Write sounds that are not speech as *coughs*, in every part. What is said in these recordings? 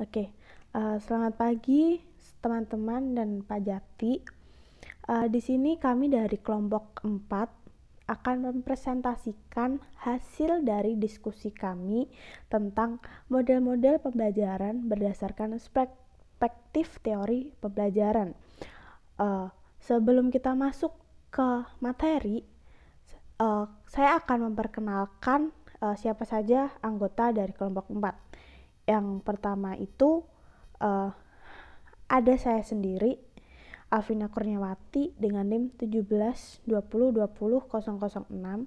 Oke, uh, selamat pagi teman-teman dan Pak Jati. Uh, di sini kami dari kelompok 4 akan mempresentasikan hasil dari diskusi kami tentang model-model pembelajaran berdasarkan perspektif teori pembelajaran. Uh, sebelum kita masuk ke materi, uh, saya akan memperkenalkan uh, siapa saja anggota dari kelompok 4. Yang pertama itu uh, ada saya sendiri Alvina Kurniawati dengan NIM enam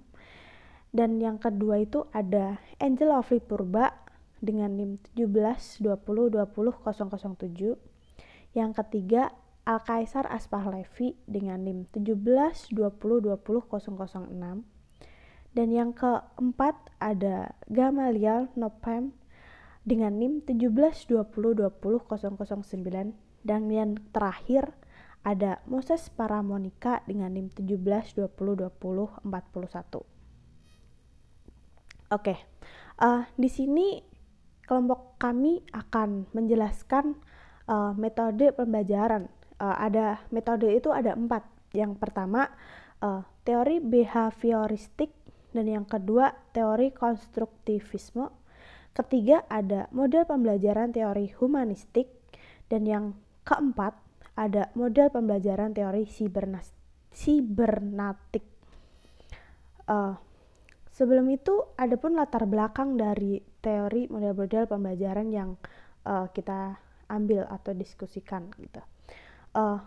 dan yang kedua itu ada Angel Afri Purba dengan NIM tujuh yang ketiga Al Kaisar Aspah Levi dengan NIM enam dan yang keempat ada Gamaliel Nopem dengan NIM 172020009 dan yang terakhir ada Moses Paramonica dengan NIM 172020041. Oke, okay. uh, eh, di sini kelompok kami akan menjelaskan uh, metode pembelajaran. Uh, ada metode itu ada empat. Yang pertama uh, teori behavioristik dan yang kedua teori konstruktivisme Ketiga ada model pembelajaran teori humanistik dan yang keempat ada model pembelajaran teori sibernatik. Uh, sebelum itu ada pun latar belakang dari teori model-model pembelajaran yang uh, kita ambil atau diskusikan gitu. Uh,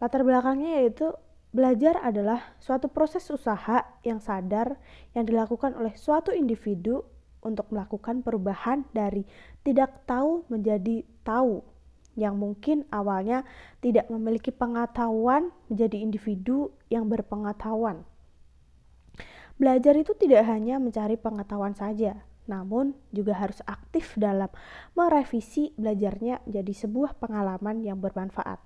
latar belakangnya yaitu Belajar adalah suatu proses usaha yang sadar yang dilakukan oleh suatu individu untuk melakukan perubahan dari tidak tahu menjadi tahu yang mungkin awalnya tidak memiliki pengetahuan menjadi individu yang berpengetahuan. Belajar itu tidak hanya mencari pengetahuan saja, namun juga harus aktif dalam merevisi belajarnya menjadi sebuah pengalaman yang bermanfaat.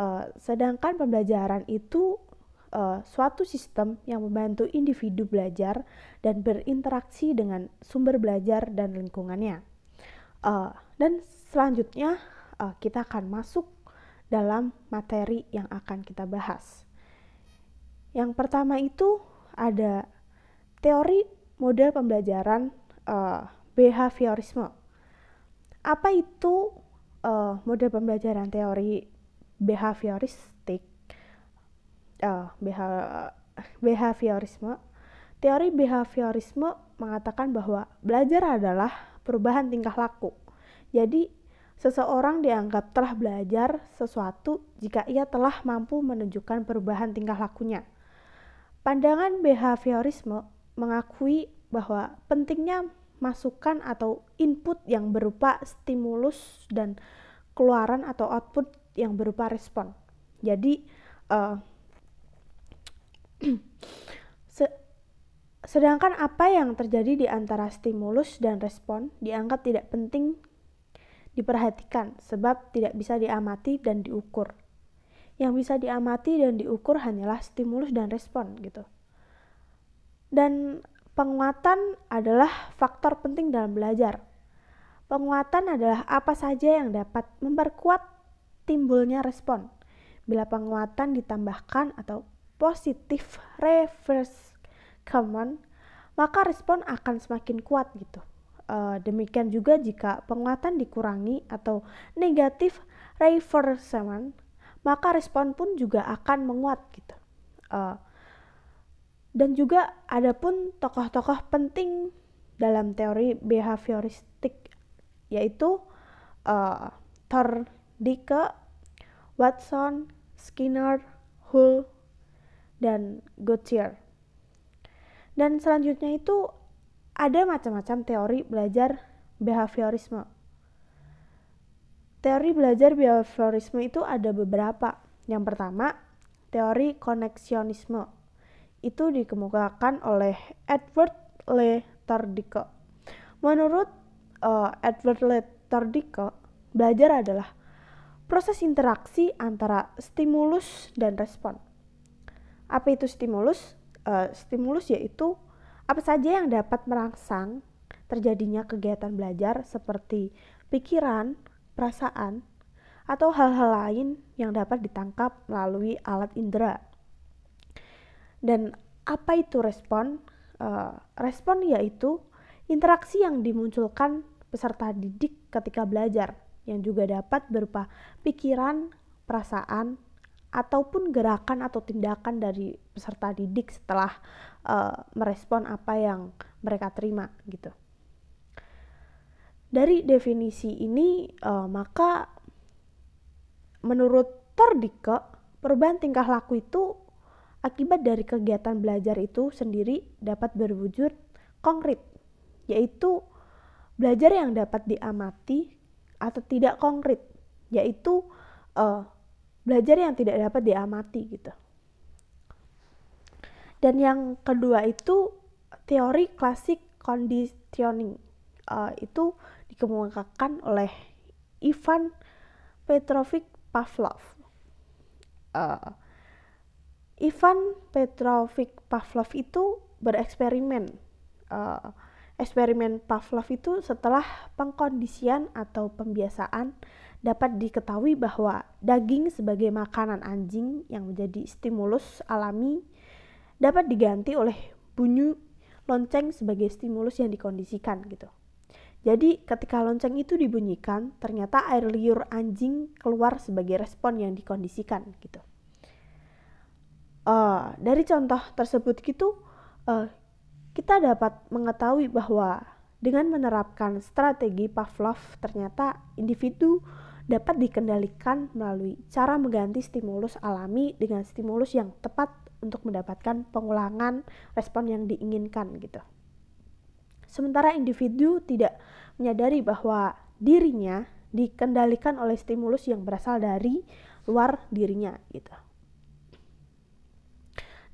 Eh, sedangkan pembelajaran itu uh, suatu sistem yang membantu individu belajar dan berinteraksi dengan sumber belajar dan lingkungannya. Uh, dan selanjutnya uh, kita akan masuk dalam materi yang akan kita bahas. Yang pertama itu ada teori model pembelajaran uh, behaviorisme. Apa itu uh, model pembelajaran teori behavioristik? uh, ah, BH, behaviorisme. Teori behaviorisme mengatakan bahwa belajar adalah perubahan tingkah laku. Jadi, seseorang dianggap telah belajar sesuatu jika ia telah mampu menunjukkan perubahan tingkah lakunya. Pandangan behaviorisme mengakui bahwa pentingnya masukan atau input yang berupa stimulus dan keluaran atau output yang berupa respon. Jadi, uh, *clears throat* Se sedangkan apa yang terjadi di antara stimulus dan respon dianggap tidak penting diperhatikan sebab tidak bisa diamati dan diukur. Yang bisa diamati dan diukur hanyalah stimulus dan respon gitu. Dan penguatan adalah faktor penting dalam belajar. Penguatan adalah apa saja yang dapat memperkuat timbulnya respon. Bila penguatan ditambahkan atau positif reverse common, maka respon akan semakin kuat gitu. E, demikian juga jika penguatan dikurangi atau negatif reverse common, maka respon pun juga akan menguat gitu. E, dan juga ada pun tokoh-tokoh penting dalam teori behavioristik yaitu uh, eh, Thorndike, Watson, Skinner, Hull, dan good Dan selanjutnya itu ada macam-macam teori belajar behaviorisme. Teori belajar behaviorisme itu ada beberapa. Yang pertama, teori koneksionisme. Itu dikemukakan oleh Edward Le Tardico. Menurut uh, Edward Le Tardico, belajar adalah proses interaksi antara stimulus dan respon. Apa itu stimulus? Uh, stimulus yaitu apa saja yang dapat merangsang terjadinya kegiatan belajar seperti pikiran, perasaan, atau hal-hal lain yang dapat ditangkap melalui alat indera. Dan apa itu respon? Uh, respon yaitu interaksi yang dimunculkan peserta didik ketika belajar, yang juga dapat berupa pikiran, perasaan, ataupun gerakan atau tindakan dari peserta didik setelah uh, merespon apa yang mereka terima gitu. Dari definisi ini uh, maka menurut Tordike perubahan tingkah laku itu akibat dari kegiatan belajar itu sendiri dapat berwujud konkret yaitu belajar yang dapat diamati atau tidak konkret yaitu uh, belajar yang tidak dapat diamati gitu. Dan yang kedua itu teori klasik conditioning. Uh, itu dikemukakan oleh Ivan Petrovich Pavlov. Uh, Ivan Petrovich Pavlov itu bereksperimen. Uh, eksperimen Pavlov itu setelah pengkondisian atau pembiasaan dapat diketahui bahwa daging sebagai makanan anjing yang menjadi stimulus alami dapat diganti oleh bunyi lonceng sebagai stimulus yang dikondisikan gitu. Jadi ketika lonceng itu dibunyikan, ternyata air liur anjing keluar sebagai respon yang dikondisikan gitu. Uh, dari contoh tersebut gitu, uh, kita dapat mengetahui bahwa dengan menerapkan strategi Pavlov, ternyata individu dapat dikendalikan melalui cara mengganti stimulus alami dengan stimulus yang tepat untuk mendapatkan pengulangan respon yang diinginkan gitu. Sementara individu tidak menyadari bahwa dirinya dikendalikan oleh stimulus yang berasal dari luar dirinya gitu.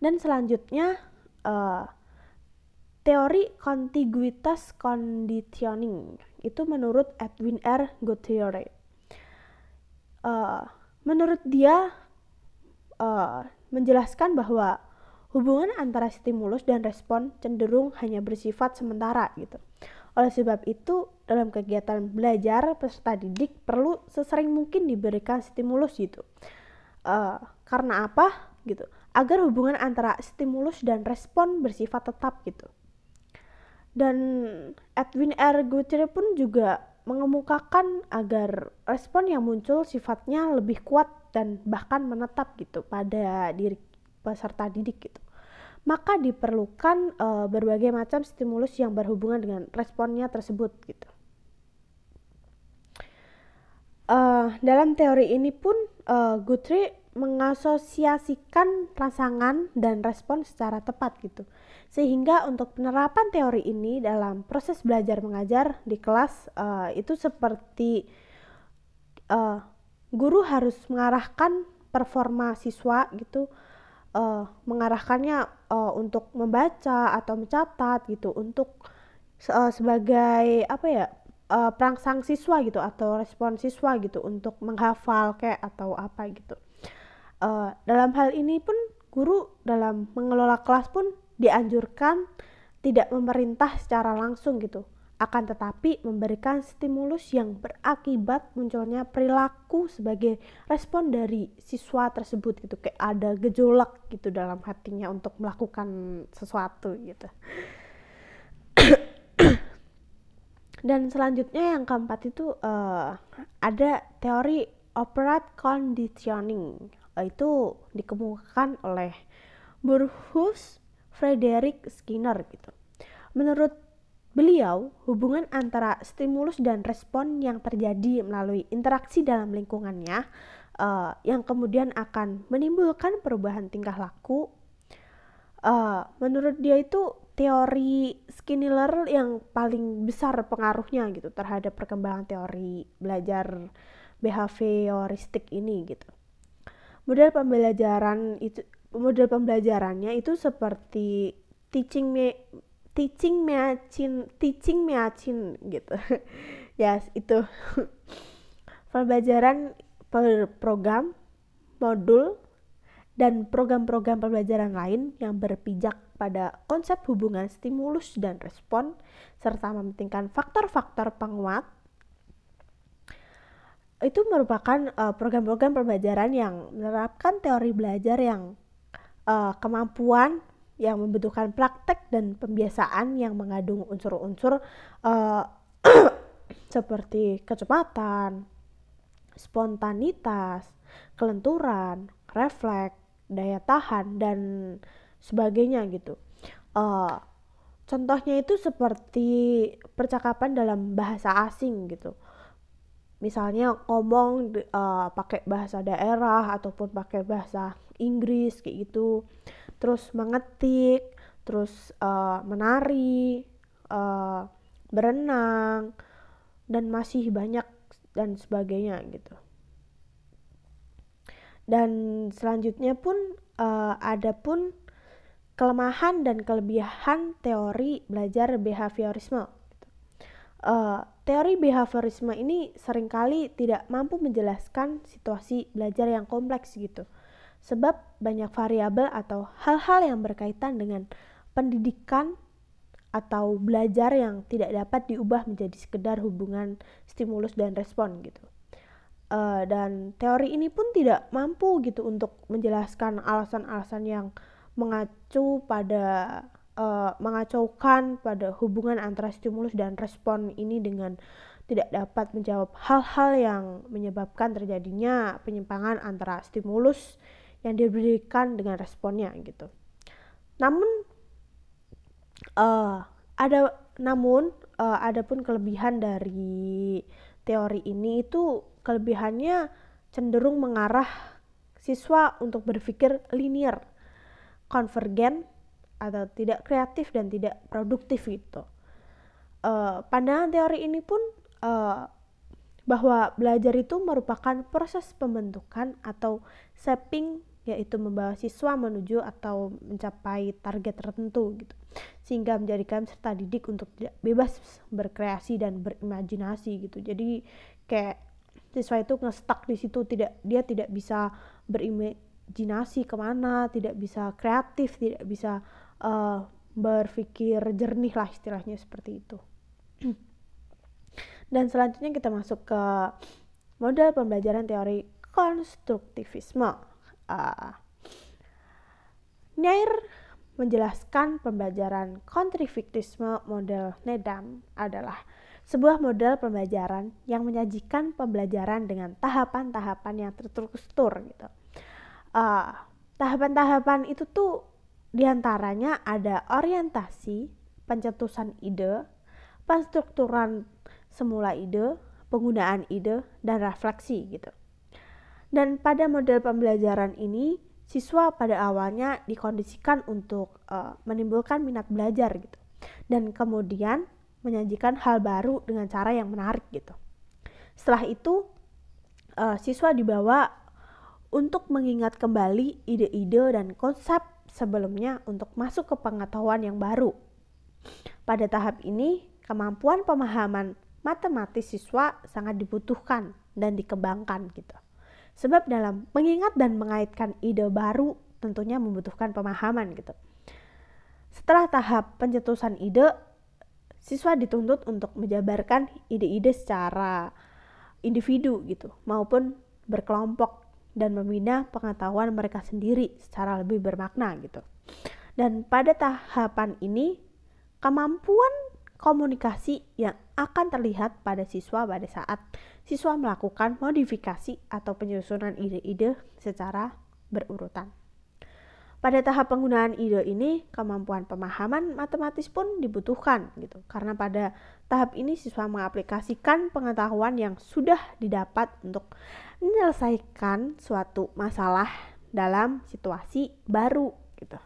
Dan selanjutnya uh, teori kontiguitas conditioning itu menurut Edwin R. Guthrie uh, menurut dia uh, menjelaskan bahwa hubungan antara stimulus dan respon cenderung hanya bersifat sementara gitu. Oleh sebab itu, dalam kegiatan belajar, peserta didik perlu sesering mungkin diberikan stimulus gitu. Uh, karena apa? Gitu. Agar hubungan antara stimulus dan respon bersifat tetap gitu. Dan Edwin R. Guthrie pun juga mengemukakan agar respon yang muncul sifatnya lebih kuat dan bahkan menetap gitu pada diri peserta didik gitu. Maka diperlukan e, berbagai macam stimulus yang berhubungan dengan responnya tersebut gitu. E, dalam teori ini pun e, Guthrie mengasosiasikan rangsangan dan respon secara tepat gitu. Sehingga untuk penerapan teori ini dalam proses belajar mengajar di kelas uh, itu seperti uh, guru harus mengarahkan performa siswa gitu uh, mengarahkannya uh, untuk membaca atau mencatat gitu untuk uh, sebagai apa ya uh, perangsang siswa gitu atau respon siswa gitu untuk menghafal kayak atau apa gitu. Uh, dalam hal ini pun guru dalam mengelola kelas pun dianjurkan tidak memerintah secara langsung gitu, akan tetapi memberikan stimulus yang berakibat munculnya perilaku sebagai respon dari siswa tersebut gitu kayak ada gejolak gitu dalam hatinya untuk melakukan sesuatu gitu *coughs* dan selanjutnya yang keempat itu uh, ada teori operat conditioning itu dikemukakan oleh Burhus Frederick Skinner gitu. Menurut beliau, hubungan antara stimulus dan respon yang terjadi melalui interaksi dalam lingkungannya uh, yang kemudian akan menimbulkan perubahan tingkah laku. Uh, menurut dia itu teori Skinner yang paling besar pengaruhnya gitu terhadap perkembangan teori belajar behavioristik ini gitu. Model pembelajaran itu model pembelajarannya itu seperti teaching me teaching acin teaching me acin gitu ya *laughs* yes, itu *laughs* pembelajaran per program modul dan program-program pembelajaran lain yang berpijak pada konsep hubungan stimulus dan respon serta mementingkan faktor-faktor penguat itu merupakan eh, program-program pembelajaran yang menerapkan teori belajar yang uh, kemampuan yang membutuhkan praktek dan pembiasaan yang mengandung unsur-unsur uh, *clears throat* seperti kecepatan, spontanitas, kelenturan, refleks, daya tahan dan sebagainya gitu. Uh, contohnya itu seperti percakapan dalam bahasa asing gitu. Misalnya ngomong uh, pakai bahasa daerah ataupun pakai bahasa Inggris kayak gitu terus mengetik terus uh, menari uh, berenang dan masih banyak dan sebagainya gitu dan selanjutnya pun uh, ada pun kelemahan dan kelebihan teori belajar behaviorisme. Uh, teori behaviorisme ini seringkali tidak mampu menjelaskan situasi belajar yang kompleks gitu sebab banyak variabel atau hal-hal yang berkaitan dengan pendidikan atau belajar yang tidak dapat diubah menjadi sekedar hubungan stimulus dan respon gitu. Uh, dan teori ini pun tidak mampu gitu untuk menjelaskan alasan-alasan yang mengacu pada uh, mengacaukan pada hubungan antara stimulus dan respon ini dengan tidak dapat menjawab hal-hal yang menyebabkan terjadinya penyimpangan antara stimulus yang diberikan dengan responnya gitu. Namun uh, ada namun uh, ada pun kelebihan dari teori ini itu kelebihannya cenderung mengarah siswa untuk berpikir linear, konvergen atau tidak kreatif dan tidak produktif gitu. Uh, pandangan teori ini pun uh, bahwa belajar itu merupakan proses pembentukan atau shaping yaitu membawa siswa menuju atau mencapai target tertentu gitu sehingga menjadikan serta didik untuk tidak bebas berkreasi dan berimajinasi gitu jadi kayak siswa itu ngestak di situ tidak dia tidak bisa berimajinasi kemana tidak bisa kreatif tidak bisa uh, berpikir jernih lah istilahnya seperti itu *clears throat* dan selanjutnya kita masuk ke model pembelajaran teori konstruktivisme uh, eh, Nair menjelaskan pembelajaran kontrifiktisme model Nedam adalah sebuah model pembelajaran yang menyajikan pembelajaran dengan tahapan-tahapan yang terstruktur gitu. tahapan eh, tahapan-tahapan itu tuh diantaranya ada orientasi, pencetusan ide, penstrukturan semula ide, penggunaan ide, dan refleksi gitu. Dan pada model pembelajaran ini, siswa pada awalnya dikondisikan untuk uh, menimbulkan minat belajar gitu. Dan kemudian menyajikan hal baru dengan cara yang menarik gitu. Setelah itu, uh, siswa dibawa untuk mengingat kembali ide-ide dan konsep sebelumnya untuk masuk ke pengetahuan yang baru. Pada tahap ini, kemampuan pemahaman matematis siswa sangat dibutuhkan dan dikembangkan gitu. Sebab dalam mengingat dan mengaitkan ide baru tentunya membutuhkan pemahaman gitu. Setelah tahap pencetusan ide, siswa dituntut untuk menjabarkan ide-ide secara individu gitu maupun berkelompok dan membina pengetahuan mereka sendiri secara lebih bermakna gitu. Dan pada tahapan ini kemampuan komunikasi yang akan terlihat pada siswa pada saat siswa melakukan modifikasi atau penyusunan ide-ide secara berurutan. Pada tahap penggunaan ide ini, kemampuan pemahaman matematis pun dibutuhkan gitu. Karena pada tahap ini siswa mengaplikasikan pengetahuan yang sudah didapat untuk menyelesaikan suatu masalah dalam situasi baru gitu.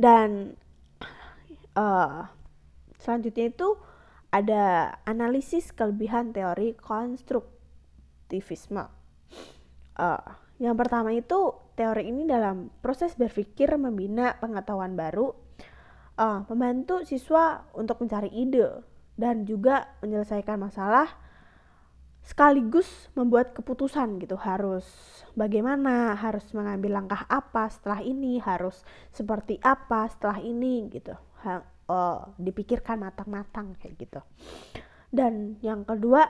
Dan uh, selanjutnya itu ada analisis kelebihan teori konstruktivisme. Uh, yang pertama itu teori ini dalam proses berpikir membina pengetahuan baru, uh, membantu siswa untuk mencari ide dan juga menyelesaikan masalah sekaligus membuat keputusan gitu harus bagaimana harus mengambil langkah apa setelah ini harus seperti apa setelah ini gitu uh, dipikirkan matang-matang kayak gitu. Dan yang kedua,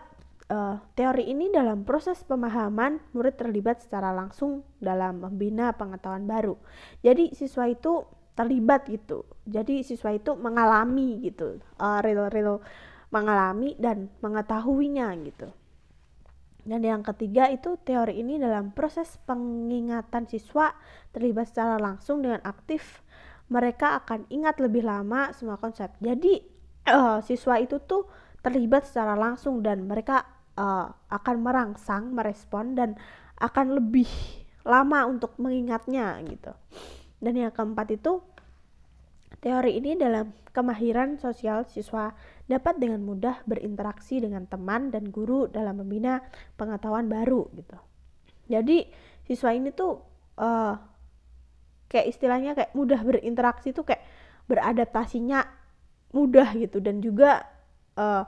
uh, teori ini dalam proses pemahaman murid terlibat secara langsung dalam membina pengetahuan baru. Jadi siswa itu terlibat gitu. Jadi siswa itu mengalami gitu, uh, real-real mengalami dan mengetahuinya gitu. Dan yang ketiga itu teori ini dalam proses pengingatan siswa terlibat secara langsung dengan aktif mereka akan ingat lebih lama semua konsep. Jadi uh, siswa itu tuh terlibat secara langsung dan mereka uh, akan merangsang, merespon dan akan lebih lama untuk mengingatnya gitu. Dan yang keempat itu teori ini dalam kemahiran sosial siswa dapat dengan mudah berinteraksi dengan teman dan guru dalam membina pengetahuan baru gitu. Jadi siswa ini tuh uh, kayak istilahnya kayak mudah berinteraksi tuh kayak beradaptasinya mudah gitu dan juga uh,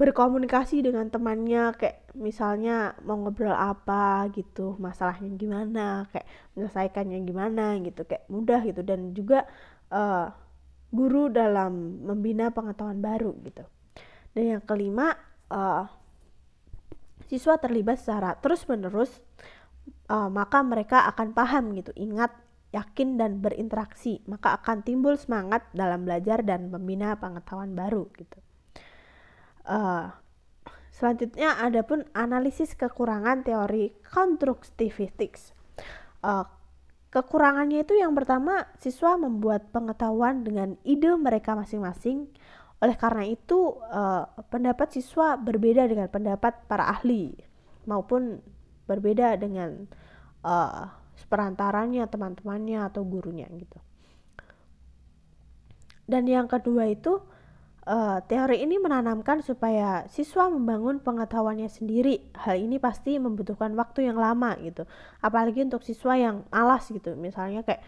berkomunikasi dengan temannya kayak misalnya mau ngobrol apa gitu masalahnya gimana kayak menyelesaikannya gimana gitu kayak mudah gitu dan juga uh, guru dalam membina pengetahuan baru gitu dan yang kelima uh, siswa terlibat secara terus menerus uh, maka mereka akan paham gitu, ingat, yakin dan berinteraksi, maka akan timbul semangat dalam belajar dan membina pengetahuan baru gitu. Uh, selanjutnya ada pun analisis kekurangan teori konstruktivistik. Uh, eh, kekurangannya itu yang pertama siswa membuat pengetahuan dengan ide mereka masing-masing. Oleh karena itu, uh, pendapat siswa berbeda dengan pendapat para ahli maupun berbeda dengan uh, eh, perantaranya teman-temannya atau gurunya gitu dan yang kedua itu uh, teori ini menanamkan supaya siswa membangun pengetahuannya sendiri hal ini pasti membutuhkan waktu yang lama gitu apalagi untuk siswa yang malas gitu misalnya kayak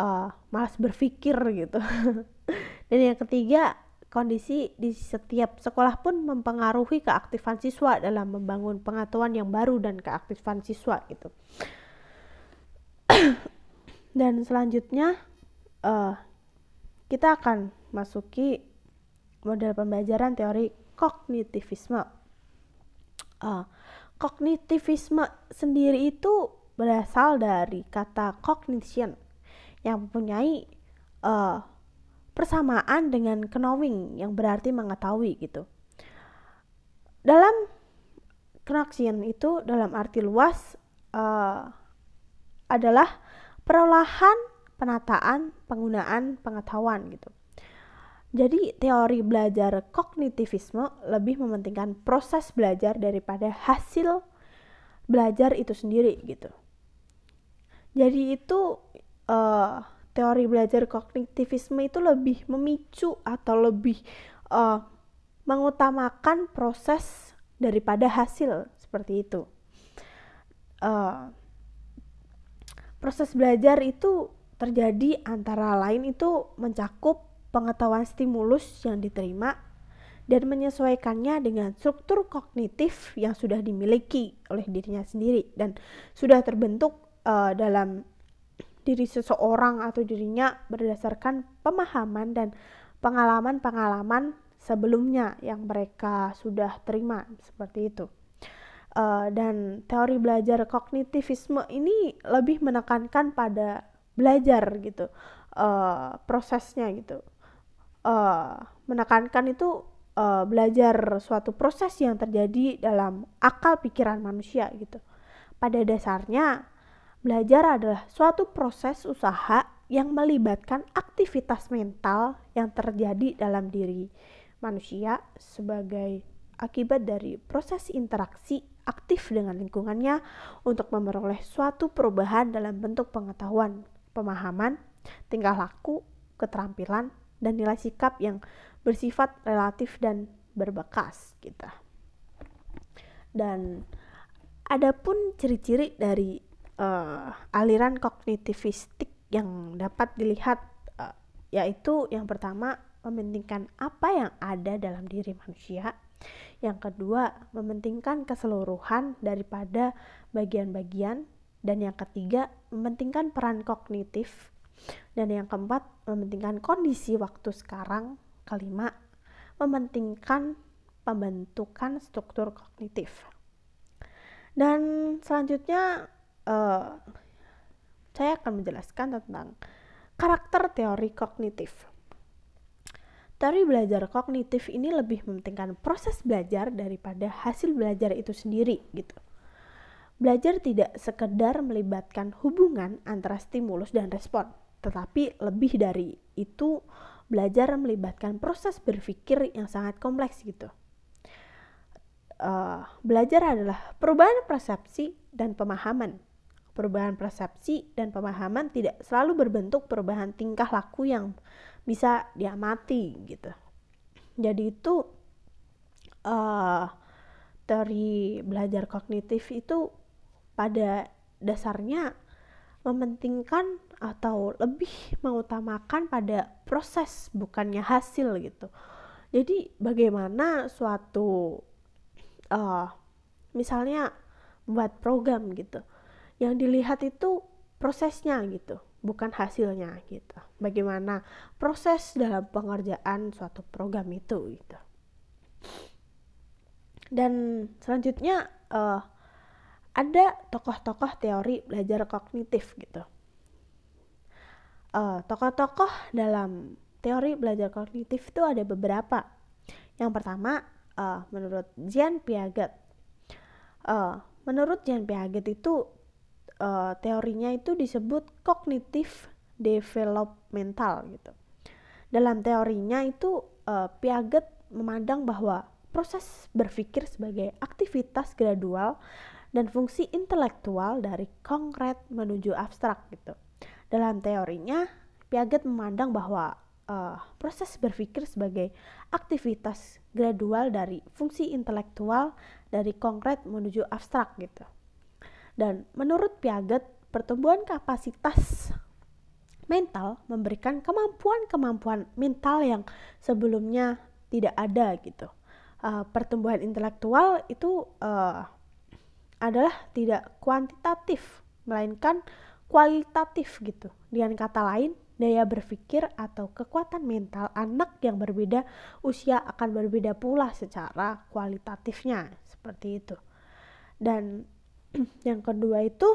uh, malas berpikir gitu *laughs* dan yang ketiga Kondisi di setiap sekolah pun mempengaruhi keaktifan siswa dalam membangun pengetahuan yang baru dan keaktifan siswa gitu. *clears throat* dan selanjutnya uh, kita akan masuki model pembelajaran teori kognitivisme. Uh, kognitivisme sendiri itu berasal dari kata cognition yang mempunyai uh, persamaan dengan knowing yang berarti mengetahui gitu. Dalam knoxian itu dalam arti luas uh, adalah perolahan, penataan, penggunaan, pengetahuan gitu. Jadi teori belajar kognitivisme lebih mementingkan proses belajar daripada hasil belajar itu sendiri gitu. Jadi itu uh, teori belajar kognitivisme itu lebih memicu atau lebih uh, mengutamakan proses daripada hasil seperti itu. Uh, proses belajar itu terjadi antara lain itu mencakup pengetahuan stimulus yang diterima dan menyesuaikannya dengan struktur kognitif yang sudah dimiliki oleh dirinya sendiri dan sudah terbentuk uh, dalam diri seseorang atau dirinya berdasarkan pemahaman dan pengalaman-pengalaman sebelumnya yang mereka sudah terima seperti itu. Uh, dan teori belajar kognitivisme ini lebih menekankan pada belajar gitu uh, prosesnya gitu uh, menekankan itu uh, belajar suatu proses yang terjadi dalam akal pikiran manusia gitu pada dasarnya Belajar adalah suatu proses usaha yang melibatkan aktivitas mental yang terjadi dalam diri manusia sebagai akibat dari proses interaksi aktif dengan lingkungannya untuk memperoleh suatu perubahan dalam bentuk pengetahuan, pemahaman, tingkah laku, keterampilan, dan nilai sikap yang bersifat relatif dan berbekas kita. Dan adapun ciri-ciri dari uh, aliran kognitivistik yang dapat dilihat uh, yaitu yang pertama mementingkan apa yang ada dalam diri manusia yang kedua mementingkan keseluruhan daripada bagian-bagian dan yang ketiga mementingkan peran kognitif dan yang keempat mementingkan kondisi waktu sekarang kelima mementingkan pembentukan struktur kognitif dan selanjutnya uh, saya akan menjelaskan tentang karakter teori kognitif. Teori belajar kognitif ini lebih mementingkan proses belajar daripada hasil belajar itu sendiri gitu. Belajar tidak sekedar melibatkan hubungan antara stimulus dan respon, tetapi lebih dari itu belajar melibatkan proses berpikir yang sangat kompleks gitu. Uh, belajar adalah perubahan persepsi dan pemahaman Perubahan persepsi dan pemahaman tidak selalu berbentuk perubahan tingkah laku yang bisa diamati gitu. Jadi itu uh, teori belajar kognitif itu pada dasarnya mementingkan atau lebih mengutamakan pada proses bukannya hasil gitu. Jadi bagaimana suatu uh, misalnya buat program gitu yang dilihat itu prosesnya gitu bukan hasilnya gitu bagaimana proses dalam pengerjaan suatu program itu gitu dan selanjutnya uh, ada tokoh-tokoh teori belajar kognitif gitu eh, tokoh-tokoh uh, dalam teori belajar kognitif itu ada beberapa yang pertama uh, menurut Jean Piaget uh, menurut Jean Piaget itu Eh, teorinya itu disebut kognitif developmental gitu. Dalam teorinya itu uh, Piaget memandang bahwa proses berpikir sebagai aktivitas gradual dan fungsi intelektual dari konkret menuju abstrak gitu. Dalam teorinya Piaget memandang bahwa uh, proses berpikir sebagai aktivitas gradual dari fungsi intelektual dari konkret menuju abstrak gitu. Dan menurut Piaget, pertumbuhan kapasitas mental memberikan kemampuan-kemampuan mental yang sebelumnya tidak ada gitu. Uh, pertumbuhan intelektual itu uh, adalah tidak kuantitatif melainkan kualitatif gitu. Dengan kata lain, daya berpikir atau kekuatan mental anak yang berbeda usia akan berbeda pula secara kualitatifnya seperti itu. Dan *clears throat* yang kedua itu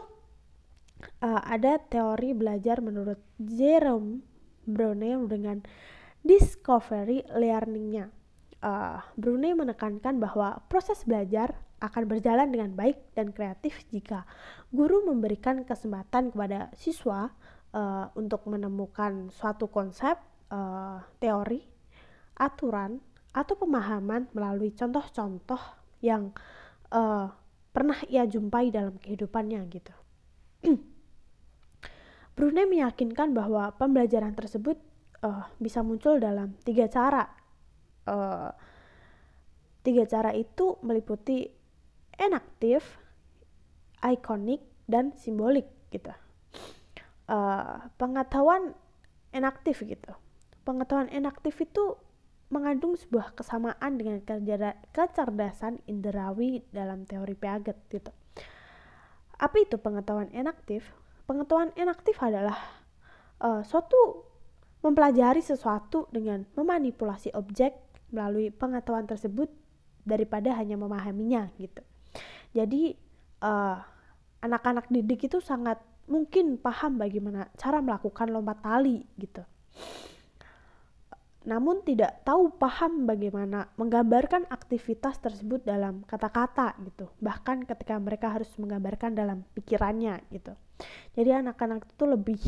uh, ada teori belajar menurut Jerome Brunel dengan discovery learningnya. Uh, eh, Brunei menekankan bahwa proses belajar akan berjalan dengan baik dan kreatif jika guru memberikan kesempatan kepada siswa uh, untuk menemukan suatu konsep, uh, teori, aturan, atau pemahaman melalui contoh-contoh yang uh, pernah ia jumpai dalam kehidupannya gitu. *clears throat* Brunei meyakinkan bahwa pembelajaran tersebut uh, bisa muncul dalam tiga cara. Uh, tiga cara itu meliputi enaktif, ikonik, dan simbolik gitu. Uh, pengetahuan enaktif gitu. Pengetahuan enaktif itu mengandung sebuah kesamaan dengan kecerdasan inderawi dalam teori Piaget gitu. Apa itu pengetahuan inaktif? Pengetahuan inaktif adalah uh, suatu mempelajari sesuatu dengan memanipulasi objek melalui pengetahuan tersebut daripada hanya memahaminya gitu. Jadi anak eh, anak-anak didik itu sangat mungkin paham bagaimana cara melakukan lompat tali gitu namun tidak tahu paham bagaimana menggambarkan aktivitas tersebut dalam kata-kata gitu bahkan ketika mereka harus menggambarkan dalam pikirannya gitu jadi anak-anak itu lebih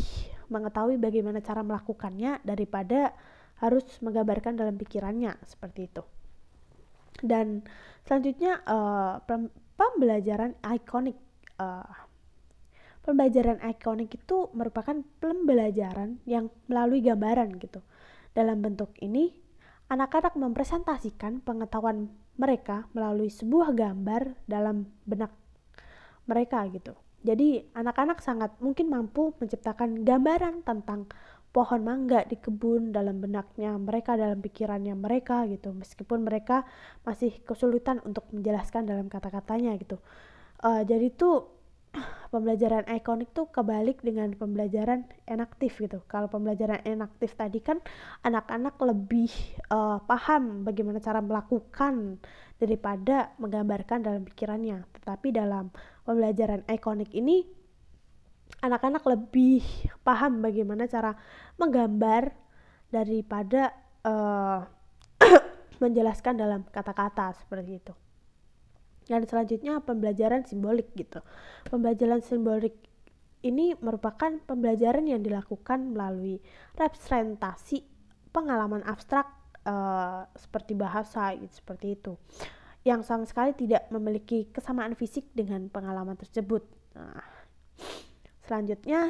mengetahui bagaimana cara melakukannya daripada harus menggambarkan dalam pikirannya seperti itu dan selanjutnya uh, pembelajaran ikonik uh, pembelajaran ikonik itu merupakan pembelajaran yang melalui gambaran gitu dalam bentuk ini, anak-anak mempresentasikan pengetahuan mereka melalui sebuah gambar dalam benak mereka gitu. Jadi anak-anak sangat mungkin mampu menciptakan gambaran tentang pohon mangga di kebun dalam benaknya mereka, dalam pikirannya mereka gitu. Meskipun mereka masih kesulitan untuk menjelaskan dalam kata-katanya gitu. Uh, jadi tuh pembelajaran ikonik tuh kebalik dengan pembelajaran enaktif gitu. Kalau pembelajaran enaktif tadi kan anak-anak lebih uh, paham bagaimana cara melakukan daripada menggambarkan dalam pikirannya. Tetapi dalam pembelajaran ikonik ini anak-anak lebih paham bagaimana cara menggambar daripada uh, *coughs* menjelaskan dalam kata-kata seperti itu. Nah, dan selanjutnya pembelajaran simbolik gitu. Pembelajaran simbolik ini merupakan pembelajaran yang dilakukan melalui representasi pengalaman abstrak uh, seperti bahasa gitu, seperti itu yang sama sekali tidak memiliki kesamaan fisik dengan pengalaman tersebut. Nah, selanjutnya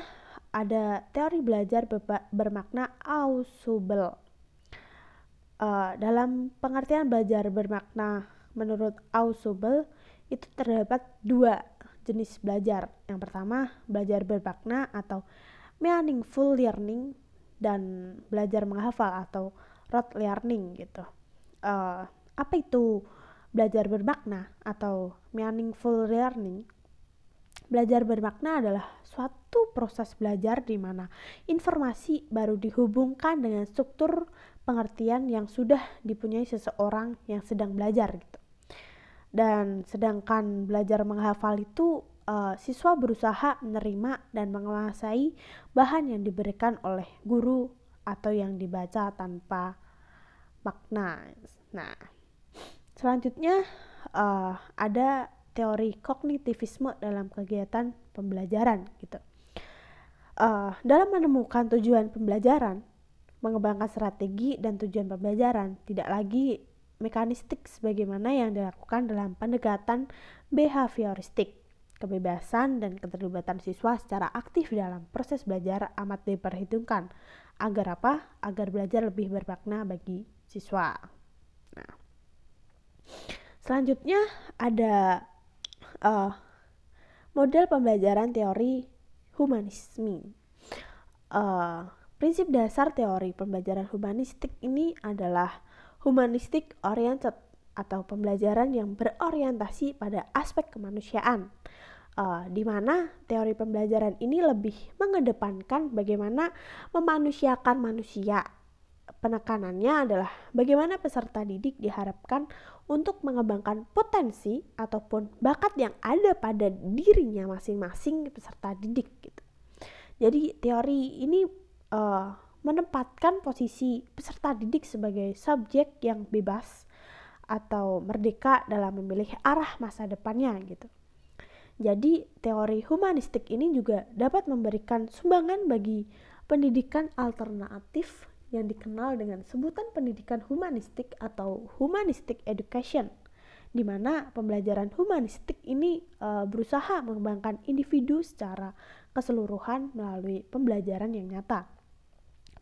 ada teori belajar bermakna ausubel. Uh, dalam pengertian belajar bermakna menurut Ausubel itu terdapat dua jenis belajar. Yang pertama, belajar bermakna atau meaningful learning dan belajar menghafal atau rote learning gitu. Uh, apa itu belajar bermakna atau meaningful learning? Belajar bermakna adalah suatu proses belajar di mana informasi baru dihubungkan dengan struktur pengertian yang sudah dipunyai seseorang yang sedang belajar gitu. Dan sedangkan belajar menghafal itu uh, siswa berusaha menerima dan menguasai bahan yang diberikan oleh guru atau yang dibaca tanpa makna. Nah, selanjutnya uh, ada teori kognitivisme dalam kegiatan pembelajaran gitu. Uh, dalam menemukan tujuan pembelajaran, mengembangkan strategi dan tujuan pembelajaran tidak lagi mekanistik sebagaimana yang dilakukan dalam pendekatan behavioristik. Kebebasan dan keterlibatan siswa secara aktif dalam proses belajar amat diperhitungkan. Agar apa? Agar belajar lebih bermakna bagi siswa. Nah, selanjutnya ada uh, model pembelajaran teori humanisme. Uh, prinsip dasar teori pembelajaran humanistik ini adalah humanistik oriented atau pembelajaran yang berorientasi pada aspek kemanusiaan, uh, di mana teori pembelajaran ini lebih mengedepankan bagaimana memanusiakan manusia. Penekanannya adalah bagaimana peserta didik diharapkan untuk mengembangkan potensi ataupun bakat yang ada pada dirinya masing-masing peserta didik. Gitu. Jadi teori ini uh, menempatkan posisi peserta didik sebagai subjek yang bebas atau merdeka dalam memilih arah masa depannya gitu. Jadi, teori humanistik ini juga dapat memberikan sumbangan bagi pendidikan alternatif yang dikenal dengan sebutan pendidikan humanistik atau humanistic education di mana pembelajaran humanistik ini e, berusaha mengembangkan individu secara keseluruhan melalui pembelajaran yang nyata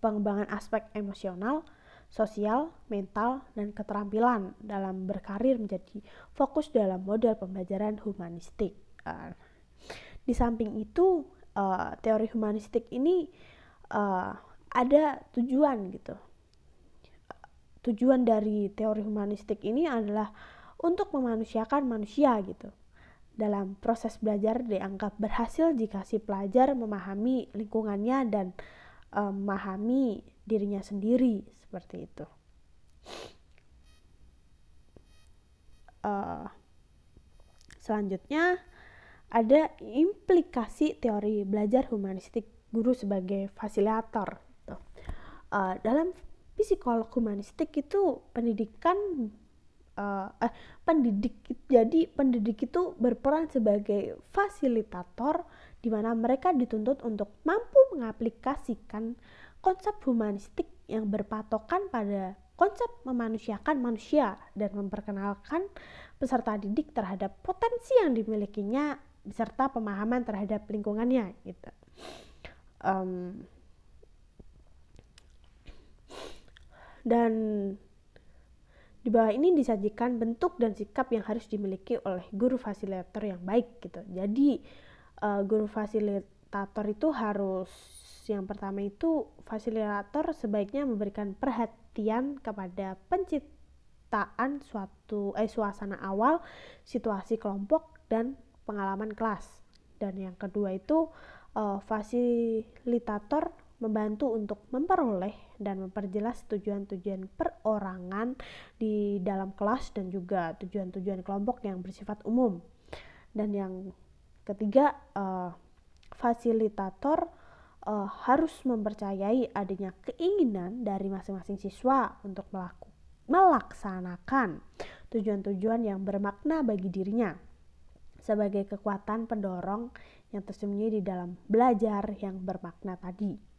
pengembangan aspek emosional, sosial, mental, dan keterampilan dalam berkarir menjadi fokus dalam model pembelajaran humanistik. Ah. di samping itu, eh, teori humanistik ini eh, ada tujuan gitu. Tujuan dari teori humanistik ini adalah untuk memanusiakan manusia gitu dalam proses belajar dianggap berhasil jika si pelajar memahami lingkungannya dan memahami dirinya sendiri seperti itu. Uh, selanjutnya ada implikasi teori belajar humanistik guru sebagai fasilitator. Uh, dalam psikolog humanistik itu pendidikan uh, eh, pendidik jadi pendidik itu berperan sebagai fasilitator di mana mereka dituntut untuk mampu mengaplikasikan konsep humanistik yang berpatokan pada konsep memanusiakan manusia dan memperkenalkan peserta didik terhadap potensi yang dimilikinya beserta pemahaman terhadap lingkungannya gitu. Um, dan di bawah ini disajikan bentuk dan sikap yang harus dimiliki oleh guru fasilitator yang baik gitu. Jadi uh, guru fasilitator itu harus yang pertama itu fasilitator sebaiknya memberikan perhatian kepada penciptaan suatu eh suasana awal, situasi kelompok dan pengalaman kelas. Dan yang kedua itu uh, fasilitator membantu untuk memperoleh dan memperjelas tujuan-tujuan perorangan di dalam kelas dan juga tujuan-tujuan kelompok yang bersifat umum. Dan yang Ketiga, uh, fasilitator uh, harus mempercayai adanya keinginan dari masing-masing siswa untuk melaku, melaksanakan tujuan-tujuan yang bermakna bagi dirinya sebagai kekuatan pendorong yang tersembunyi di dalam belajar yang bermakna tadi.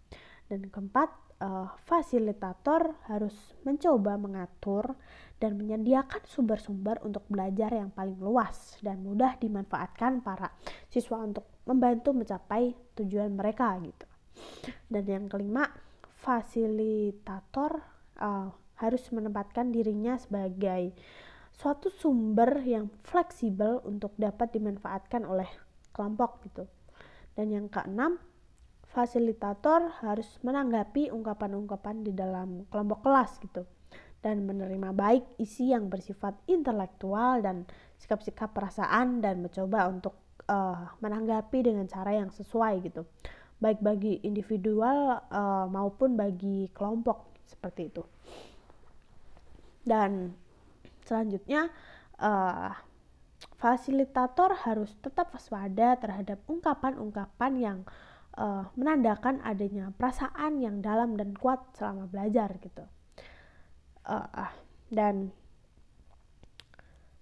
Dan keempat, uh, fasilitator harus mencoba mengatur dan menyediakan sumber-sumber untuk belajar yang paling luas dan mudah dimanfaatkan para siswa untuk membantu mencapai tujuan mereka gitu. Dan yang kelima, fasilitator uh, harus menempatkan dirinya sebagai suatu sumber yang fleksibel untuk dapat dimanfaatkan oleh kelompok gitu. Dan yang keenam, fasilitator harus menanggapi ungkapan-ungkapan di dalam kelompok kelas gitu dan menerima baik isi yang bersifat intelektual dan sikap-sikap perasaan dan mencoba untuk uh, menanggapi dengan cara yang sesuai gitu baik bagi individual uh, maupun bagi kelompok seperti itu dan selanjutnya uh, fasilitator harus tetap waspada terhadap ungkapan-ungkapan yang uh, menandakan adanya perasaan yang dalam dan kuat selama belajar gitu. Uh, dan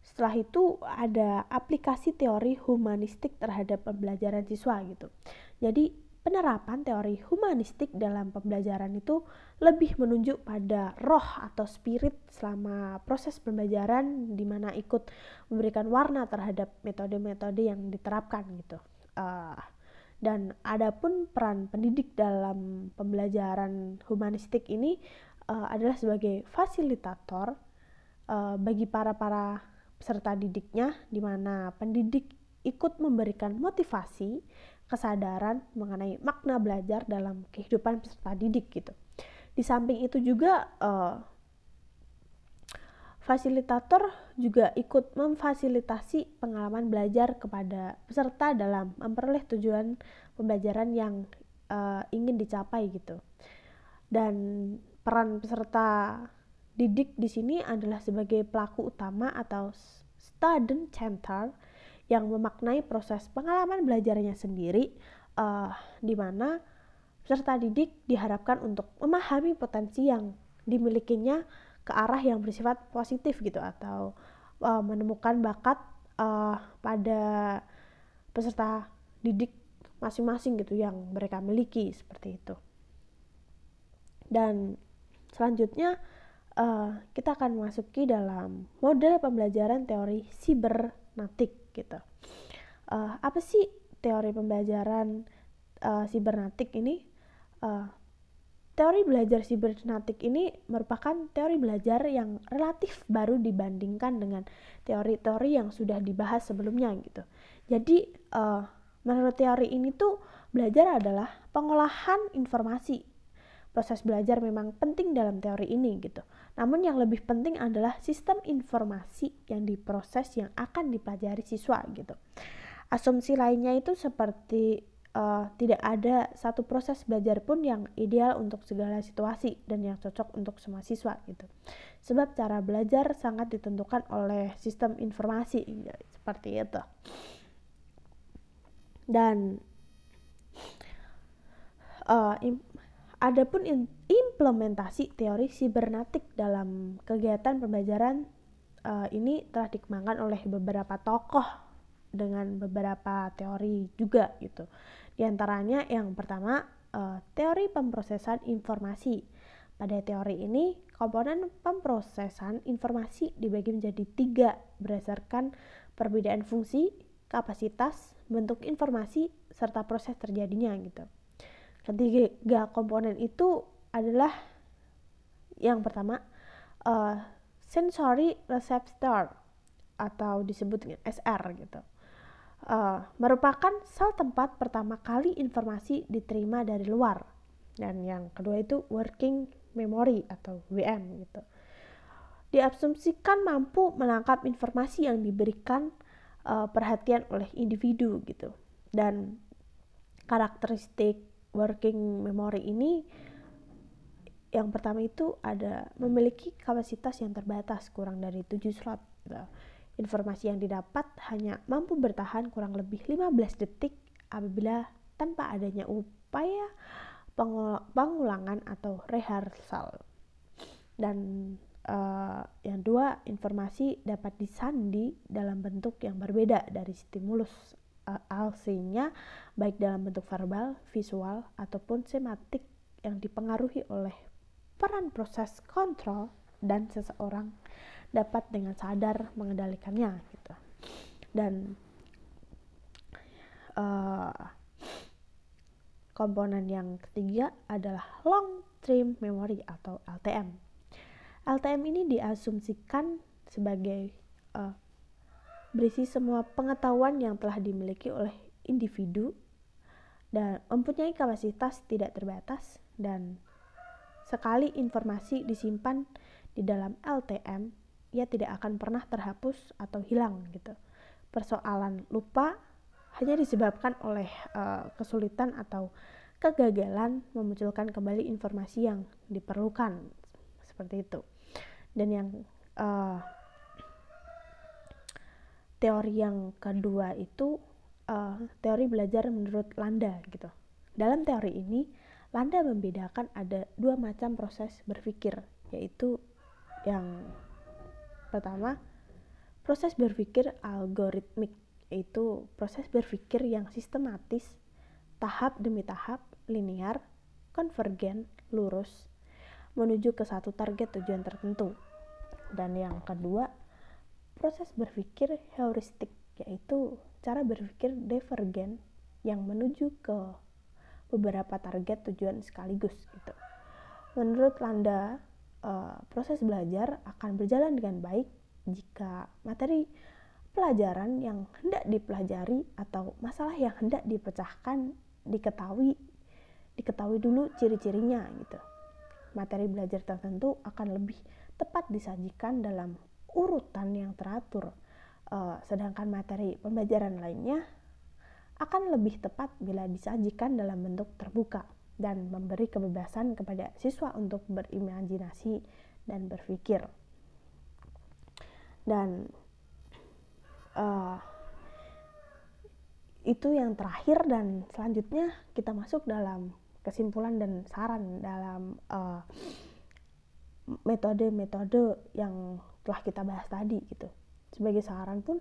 setelah itu ada aplikasi teori humanistik terhadap pembelajaran siswa gitu. Jadi penerapan teori humanistik dalam pembelajaran itu lebih menunjuk pada roh atau spirit selama proses pembelajaran di mana ikut memberikan warna terhadap metode-metode yang diterapkan gitu. Uh, dan ada pun peran pendidik dalam pembelajaran humanistik ini uh, adalah sebagai fasilitator uh, bagi para-para peserta didiknya di mana pendidik ikut memberikan motivasi, kesadaran mengenai makna belajar dalam kehidupan peserta didik gitu. Di samping itu juga uh, Fasilitator juga ikut memfasilitasi pengalaman belajar kepada peserta dalam memperoleh tujuan pembelajaran yang uh, ingin dicapai gitu. Dan peran peserta didik di sini adalah sebagai pelaku utama atau student center yang memaknai proses pengalaman belajarnya sendiri uh, di mana peserta didik diharapkan untuk memahami potensi yang dimilikinya ke arah yang bersifat positif gitu atau uh, menemukan bakat uh, pada peserta didik masing-masing gitu yang mereka miliki seperti itu. Dan selanjutnya uh, kita akan masuki dalam model pembelajaran teori sibernatik gitu. Uh, apa sih teori pembelajaran uh, ini? Uh, Teori belajar sibernetik ini merupakan teori belajar yang relatif baru dibandingkan dengan teori-teori yang sudah dibahas sebelumnya gitu. Jadi uh, menurut teori ini tuh belajar adalah pengolahan informasi. Proses belajar memang penting dalam teori ini gitu. Namun yang lebih penting adalah sistem informasi yang diproses yang akan dipelajari siswa gitu. Asumsi lainnya itu seperti uh, tidak ada satu proses belajar pun yang ideal untuk segala situasi dan yang cocok untuk semua siswa gitu. Sebab cara belajar sangat ditentukan oleh sistem informasi ya, seperti itu. Dan uh, ada pun implementasi teori sibernetik dalam kegiatan pembelajaran uh, ini telah dikembangkan oleh beberapa tokoh dengan beberapa teori juga gitu. Di antaranya yang pertama eh, teori pemrosesan informasi. Pada teori ini, komponen pemrosesan informasi dibagi menjadi tiga berdasarkan perbedaan fungsi, kapasitas, bentuk informasi, serta proses terjadinya gitu. Ketiga komponen itu adalah yang pertama uh, sensory receptor atau disebut dengan SR gitu uh, merupakan sel tempat pertama kali informasi diterima dari luar. Dan yang kedua itu working memory atau WM gitu. Diasumsikan mampu menangkap informasi yang diberikan uh, perhatian oleh individu gitu. Dan karakteristik working memory ini yang pertama itu ada memiliki kapasitas yang terbatas kurang dari 7 slot gitu. Informasi yang didapat hanya mampu bertahan kurang lebih 15 detik apabila tanpa adanya upaya pengulangan atau rehearsal. Dan uh, yang dua, informasi dapat disandi dalam bentuk yang berbeda dari stimulus uh, alsinya baik dalam bentuk verbal, visual ataupun sematik yang dipengaruhi oleh peran proses kontrol dan seseorang dapat dengan sadar mengendalikannya gitu dan uh, komponen yang ketiga adalah long term memory atau LTM LTM ini diasumsikan sebagai uh, berisi semua pengetahuan yang telah dimiliki oleh individu dan mempunyai kapasitas tidak terbatas dan sekali informasi disimpan di dalam LTM ia tidak akan pernah terhapus atau hilang gitu. Persoalan lupa hanya disebabkan oleh uh, kesulitan atau kegagalan memunculkan kembali informasi yang diperlukan seperti itu. Dan yang uh, teori yang kedua itu uh, teori belajar menurut Landa gitu. Dalam teori ini, Landa membedakan ada dua macam proses berpikir, yaitu yang Pertama, proses berpikir algoritmik, yaitu proses berpikir yang sistematis, tahap demi tahap, linear, konvergen, lurus, menuju ke satu target tujuan tertentu. Dan yang kedua, proses berpikir heuristik, yaitu cara berpikir divergen yang menuju ke beberapa target tujuan sekaligus gitu. Menurut Landa, Eh, proses belajar akan berjalan dengan baik jika materi pelajaran yang hendak dipelajari atau masalah yang hendak dipecahkan diketahui diketahui dulu ciri-cirinya gitu. Materi belajar tertentu akan lebih tepat disajikan dalam urutan yang teratur. E, sedangkan materi pembelajaran lainnya akan lebih tepat bila disajikan dalam bentuk terbuka dan memberi kebebasan kepada siswa untuk berimajinasi dan berpikir. Dan uh, itu yang terakhir dan selanjutnya kita masuk dalam kesimpulan dan saran dalam metode eh, metode-metode yang telah kita bahas tadi gitu. Sebagai saran pun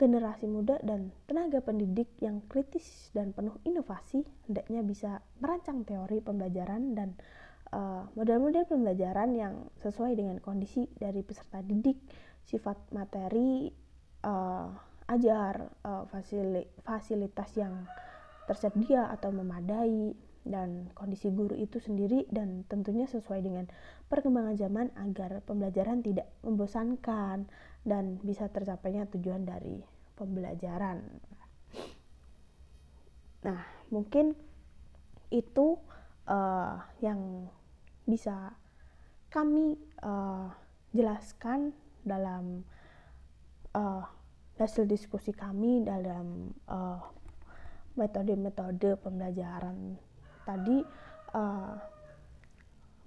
generasi muda dan tenaga pendidik yang kritis dan penuh inovasi hendaknya bisa merancang teori pembelajaran dan model eh, model-model pembelajaran yang sesuai dengan kondisi dari peserta didik, sifat materi, uh, ajar, uh, fasili fasilitas yang tersedia atau memadai, dan kondisi guru itu sendiri dan tentunya sesuai dengan perkembangan zaman agar pembelajaran tidak membosankan dan bisa tercapainya tujuan dari pembelajaran. Nah, mungkin itu uh, yang bisa kami uh, jelaskan dalam uh, hasil diskusi kami dalam metode metode-metode pembelajaran tadi. Uh,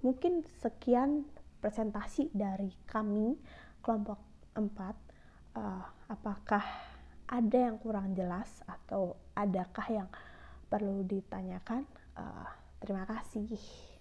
mungkin sekian presentasi dari kami kelompok Empat, uh, apakah ada yang kurang jelas atau adakah yang perlu ditanyakan? Uh, terima kasih.